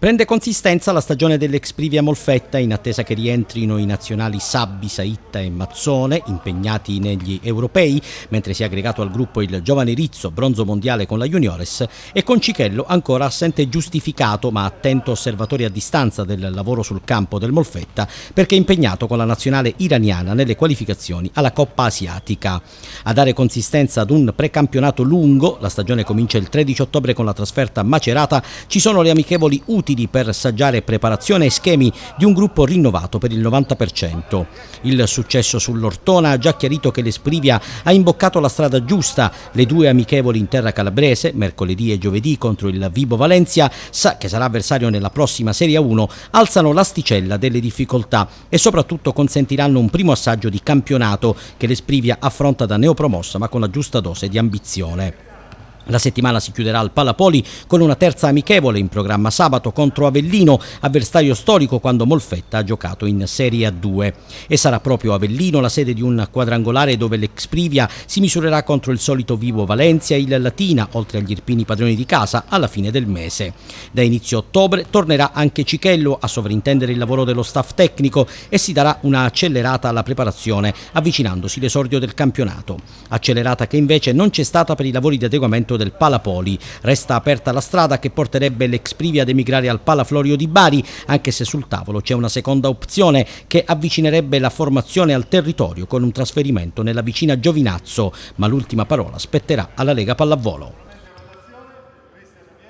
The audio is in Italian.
Prende consistenza la stagione dell'Exprivia Molfetta in attesa che rientrino i nazionali Sabbi, Saitta e Mazzone impegnati negli europei, mentre si è aggregato al gruppo il giovane Rizzo, bronzo mondiale con la Juniores e Concichello ancora assente giustificato ma attento osservatore a distanza del lavoro sul campo del Molfetta perché impegnato con la nazionale iraniana nelle qualificazioni alla Coppa Asiatica. A dare consistenza ad un precampionato lungo, la stagione comincia il 13 ottobre con la trasferta a Macerata, ci sono le amichevoli Uti utili per saggiare preparazione e schemi di un gruppo rinnovato per il 90%. Il successo sull'Ortona ha già chiarito che l'Esprivia ha imboccato la strada giusta. Le due amichevoli in terra calabrese, mercoledì e giovedì contro il Vibo Valencia, che sarà avversario nella prossima Serie 1, alzano l'asticella delle difficoltà e soprattutto consentiranno un primo assaggio di campionato che l'Esprivia affronta da neopromossa ma con la giusta dose di ambizione. La settimana si chiuderà al Palapoli con una terza amichevole in programma sabato contro Avellino, avversario storico quando Molfetta ha giocato in Serie A2. E sarà proprio Avellino la sede di un quadrangolare dove l'ex Privia si misurerà contro il solito vivo Valencia e il Latina, oltre agli irpini padroni di casa, alla fine del mese. Da inizio ottobre tornerà anche Cichello a sovrintendere il lavoro dello staff tecnico e si darà una accelerata alla preparazione, avvicinandosi l'esordio del campionato. Accelerata che invece non c'è stata per i lavori di adeguamento del Palapoli. Resta aperta la strada che porterebbe l'ex Privi ad emigrare al Palaflorio di Bari, anche se sul tavolo c'è una seconda opzione che avvicinerebbe la formazione al territorio con un trasferimento nella vicina Giovinazzo, ma l'ultima parola spetterà alla Lega Pallavolo.